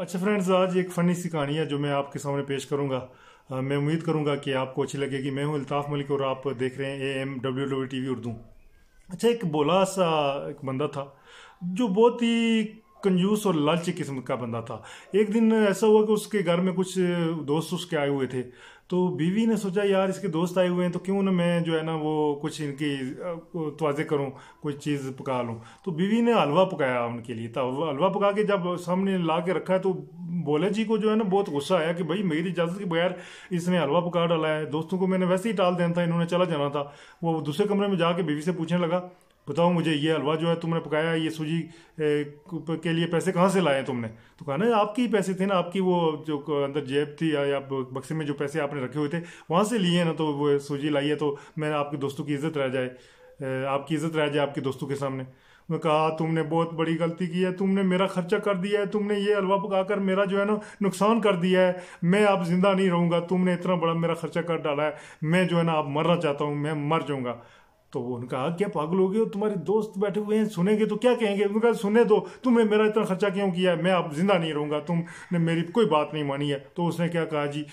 अच्छा फ्रेंड्स आज एक फ़नी सी कहानी है जो मैं आपके सामने पेश करूंगा मैं उम्मीद करूंगा कि आपको अच्छी लगेगी मैं हूं अल्ताफ़ मलिक और आप देख रहे हैं A M W W T V Urdu अच्छा एक बोला सा एक बंदा था जो बहुत ही कंजूस और लालची किस्म का बंदा था एक दिन ऐसा हुआ कि उसके घर में कुछ दोस्त उसके आए हुए थे तो बीवी ने सोचा यार इसके दोस्त आए हुए हैं तो क्यों ना मैं जो है ना वो कुछ इनकी तोज़े करूँ कुछ चीज़ पका लूँ तो बीवी ने हलवा पकाया उनके लिए तो हलवा पका के जब सामने ला के रखा है तो बोले जी को जो है ना बहुत गुस्सा आया कि भाई मेरी इजाज़त के बगैर इसने हलवा पका डाला है दोस्तों को मैंने वैसे ही टाल देना था इन्होंने चला जाना था वो दूसरे कमरे में जाके बीवी से पूछने लगा बताओ मुझे ये हलवा जो है तुमने पकाया ये सूजी के लिए पैसे कहाँ से लाए तुमने तो कहा ना आपके ही पैसे थे ना आपकी वो जो अंदर जेब थी या, या बक्से में जो पैसे आपने रखे हुए थे वहाँ से लिए ना तो वो सूजी लाइए तो मैं आपके दोस्तों की इज्जत रह जाए आपकी इज्जत रह जाए आपके दोस्तों के सामने मैं कहा हाँ, तुमने बहुत बड़ी गलती की है तुमने मेरा खर्चा कर दिया है तुमने ये हलवा पकाकर मेरा जो है ना नुकसान कर दिया है मैं अब जिंदा नहीं रहूँगा तुमने इतना बड़ा मेरा खर्चा कर डाला है मैं जो है ना अब मरना चाहता हूँ मैं मर जाऊँगा तो उनका कहा क्या पागल हो गए तुम्हारे दोस्त बैठे हुए हैं सुनेंगे तो क्या कहेंगे उनका सुने दो तो, तुमने मेरा इतना खर्चा क्यों किया मैं अब जिंदा नहीं रहूंगा तुमने मेरी कोई बात नहीं मानी है तो उसने क्या कहा जी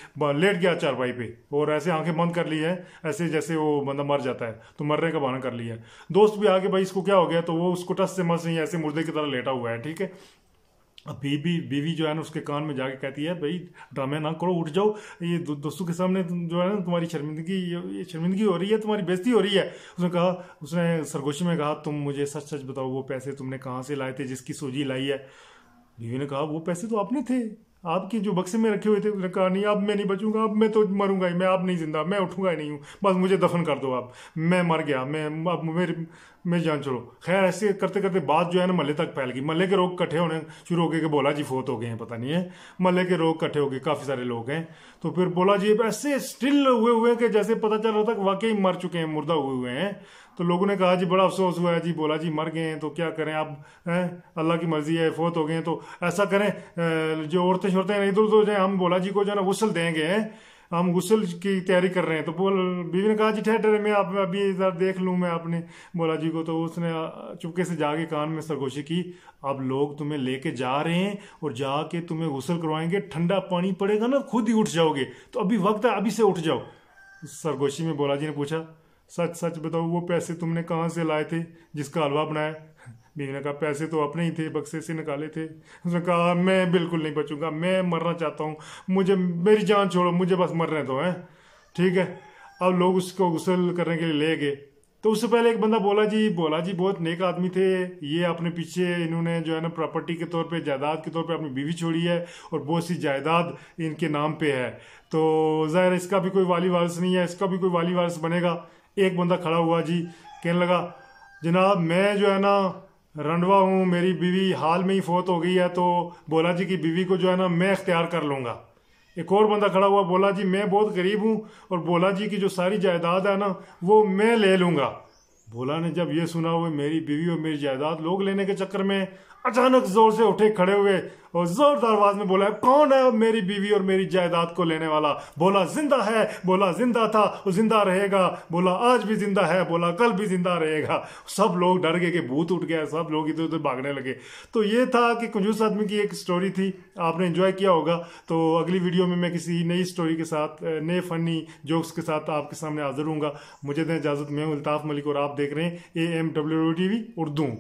लेट गया चार भाई पे और ऐसे आंखें बंद कर ली है ऐसे जैसे वो बंदा मर जाता है तो मरने का बहाना कर लिया दोस्त भी आगे भाई इसको क्या हो गया तो वो उसको टस से मस नहीं ऐसे मुर्दे की तरह लेटा हुआ है ठीक है बीबी बीवी जो है ना उसके कान में जाके कहती है भाई ड्रामे ना करो उठ जाओ ये दो, दोस्तों के सामने जो है ना तुम्हारी शर्मिंदगी ये शर्मिंदगी हो रही है तुम्हारी बेजती हो रही है उसने कहा उसने सरगोशी में कहा तुम मुझे सच सच बताओ वो पैसे तुमने कहाँ से लाए थे जिसकी सोजी लाई है बीवी ने कहा वो पैसे तो आपने थे आपके जो बक्से में रखे हुए थे कहा नहीं अब मैं नहीं बचूंगा अब मैं तो मरूंगा ही मैं आप नहीं जिंदा मैं उठूंगा ही नहीं हूँ बस मुझे दफन कर दो आप मैं मर गया मैं अब मेरे मेरी जान छोड़ो खैर ऐसे करते करते बात जो है ना मल्ले तक फैल गई मल्ले के लोग इकट्ठे होने शुरू हो गए कि बोला जी फोत हो गए हैं पता नहीं है मल्ले के लोग इकट्ठे हो गए काफ़ी सारे लोग हैं तो फिर बोला जी ऐसे स्टिल हुए हुए हैं कि जैसे पता चल रहा था वाकई मर चुके हैं मुर्दा हुए हुए हैं तो लोगों ने कहा जी बड़ा अफसोस हुआ है जी बोला जी मर गए हैं तो क्या करें आप अल्लाह की मर्जी है फोत हो गए हैं तो ऐसा करें जो औरतें छोड़ते हैं इधर उधर तो तो हम बोला जी को जो ना गुस्ल देंगे हम गुस्ल की तैयारी कर रहे हैं तो बोल बीवी ने कहा जी ठहर मैं आप अभी इधर देख लूँ मैं अपने बोला जी को तो उसने चुपके से जाके कान में सरगोशी की अब लोग तुम्हें लेके जा रहे हैं और जाके तुम्हें गुस्ल करवाएंगे ठंडा पानी पड़ेगा ना खुद ही उठ जाओगे तो अभी वक्त है अभी से उठ जाओ सरगोशी में बोला जी ने पूछा सच सच बताओ वो पैसे तुमने कहाँ से लाए थे जिसका हलवा बनाया बीवी ने कहा पैसे तो अपने ही थे बक्से से निकाले थे उसने कहा मैं बिल्कुल नहीं बचूंगा मैं मरना चाहता हूँ मुझे मेरी जान छोड़ो मुझे बस मरने दो हैं ठीक है अब लोग उसको गुसल करने के लिए ले गए तो उससे पहले एक बंदा बोला जी बोला जी बहुत नेक आदमी थे ये अपने पीछे इन्होंने जो है ना प्रॉपर्टी के तौर पे जायदाद के तौर पे अपनी बीवी छोड़ी है और बहुत सी जायदाद इनके नाम पे है तो ज़ाहिर इसका भी कोई वाली वारस नहीं है इसका भी कोई वाली वारस बनेगा एक बंदा खड़ा हुआ जी कहने लगा जनाब मैं जो है ना रंडवा हूँ मेरी बीवी हाल में ही फोत हो गई है तो बोला जी की बीवी को जो है ना मैं अख्तियार कर लूँगा एक और बंदा खड़ा हुआ बोला जी मैं बहुत गरीब हूँ और बोला जी की जो सारी जायदाद है ना वो मैं ले लूँगा बोला ने जब ये सुना हुआ मेरी बीवी और मेरी जायदाद लोग लेने के चक्कर में अचानक जोर से उठे खड़े हुए और जोरदार आवाज में बोला कौन है अब मेरी बीवी और मेरी जायदाद को लेने वाला बोला जिंदा है बोला जिंदा था वो जिंदा रहेगा बोला आज भी जिंदा है बोला कल भी जिंदा रहेगा सब लोग डर गए कि भूत उठ गया सब लोग इधर उधर भागने लगे तो ये था कि कंजूस आदमी की एक स्टोरी थी आपने इंजॉय किया होगा तो अगली वीडियो में मैं किसी नई स्टोरी के साथ नए फनी जोक्स के साथ आपके सामने हाजिर हूँ मुझे दें इजाज़त मैं हूँ अल्ताफ़ मलिक और आप देख रहे हैं A M W T V Urdu